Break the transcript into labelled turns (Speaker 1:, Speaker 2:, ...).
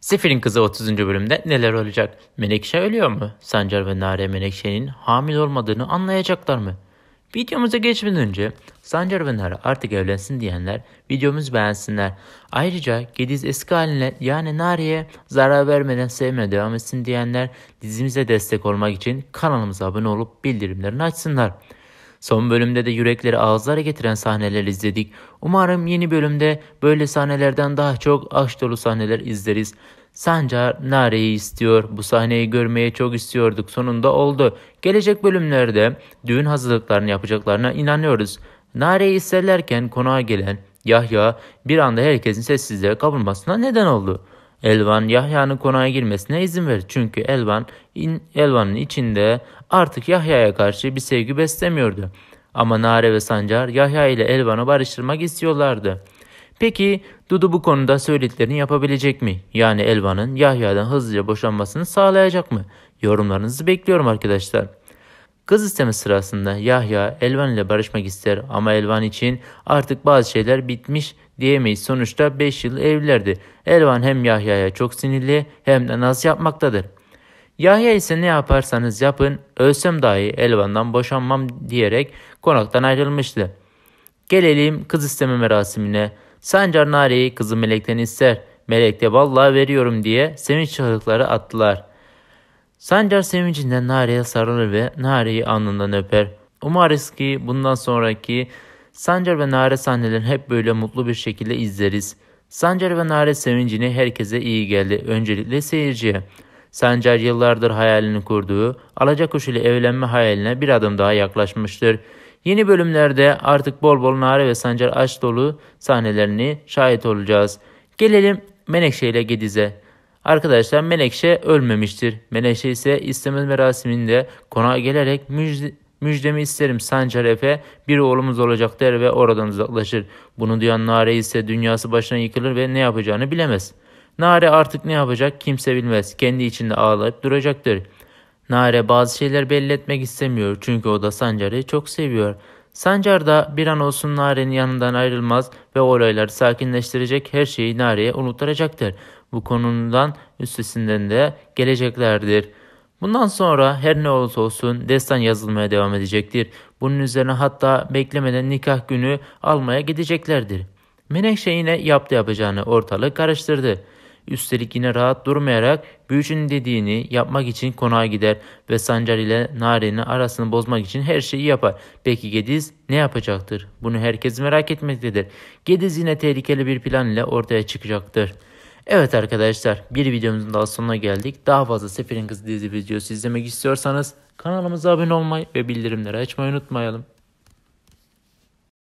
Speaker 1: Sefir'in kızı 30. bölümde neler olacak? Menekşe ölüyor mu? Sancar ve Nare Menekşe'nin hamile olmadığını anlayacaklar mı? Videomuza geçmeden önce Sancar ve Nare artık evlensin diyenler videomuzu beğensinler. Ayrıca Gediz eski haline yani Nare'ye zarar vermeden sevmeye devam etsin diyenler dizimize destek olmak için kanalımıza abone olup bildirimlerini açsınlar. Son bölümde de yürekleri ağızlara getiren sahneler izledik. Umarım yeni bölümde böyle sahnelerden daha çok aşk dolu sahneler izleriz. Sancar Nare'yi istiyor. Bu sahneyi görmeye çok istiyorduk. Sonunda oldu. Gelecek bölümlerde düğün hazırlıklarını yapacaklarına inanıyoruz. Nare'yi isterlerken konağa gelen Yahya bir anda herkesin sessizliğe kapılmasına neden oldu. Elvan Yahya'nın konağa girmesine izin verir. Çünkü Elvan in, Elvan'ın içinde artık Yahya'ya karşı bir sevgi beslemiyordu. Ama Nare ve Sancar Yahya ile Elvan'ı barıştırmak istiyorlardı. Peki Dudu bu konuda söylediklerini yapabilecek mi? Yani Elvan'ın Yahya'dan hızlıca boşanmasını sağlayacak mı? Yorumlarınızı bekliyorum arkadaşlar. Kız isteme sırasında Yahya Elvan ile barışmak ister ama Elvan için artık bazı şeyler bitmiş diyemeyiz. Sonuçta 5 yıl evlilerdi. Elvan hem Yahya'ya çok sinirli hem de naz yapmaktadır. Yahya ise ne yaparsanız yapın ölsem dahi Elvan'dan boşanmam diyerek konaktan ayrılmıştı. Gelelim kız isteme merasimine. Sancar Nare'yi kızı Melek'ten ister. Melek de vallahi veriyorum diye sevinç çığlıkları attılar. Sancar sevincinden Nare'ye sarılır ve Nare'yi alnından öper. Umarız ki bundan sonraki Sancar ve Nare sahnelerini hep böyle mutlu bir şekilde izleriz. Sancar ve Nare sevincini herkese iyi geldi. Öncelikle seyirciye. Sancar yıllardır hayalini kurduğu Alacakuş ile evlenme hayaline bir adım daha yaklaşmıştır. Yeni bölümlerde artık bol bol Nare ve Sancar aç dolu sahnelerini şahit olacağız. Gelelim Menekşe ile Gediz'e. Arkadaşlar Menekşe ölmemiştir. Menekşe ise isteme merasiminde konağa gelerek müjde, müjdemi isterim Sancar Efe bir oğlumuz olacak der ve oradan uzaklaşır. Bunu duyan Nare ise dünyası başına yıkılır ve ne yapacağını bilemez. Nare artık ne yapacak kimse bilmez. Kendi içinde ağlayıp duracaktır. Nare bazı şeyler belli etmek istemiyor çünkü o da Sancar'ı çok seviyor. Sancar da bir an olsun Nare'nin yanından ayrılmaz ve olayları sakinleştirecek her şeyi Nare'ye unutturacaktır. Bu konudan üstesinden de geleceklerdir. Bundan sonra her ne olursa olsun destan yazılmaya devam edecektir. Bunun üzerine hatta beklemeden nikah günü almaya gideceklerdir. Menekşe yine yaptı yapacağını ortalık karıştırdı. Üstelik yine rahat durmayarak büyücünün dediğini yapmak için konağa gider ve Sancar ile Naren'in arasını bozmak için her şeyi yapar. Peki Gediz ne yapacaktır? Bunu herkes merak etmektedir. Gediz yine tehlikeli bir plan ile ortaya çıkacaktır. Evet arkadaşlar bir videomuzun daha sonuna geldik. Daha fazla Seferin Kızı dizi videosu izlemek istiyorsanız kanalımıza abone olmayı ve bildirimleri açmayı unutmayalım.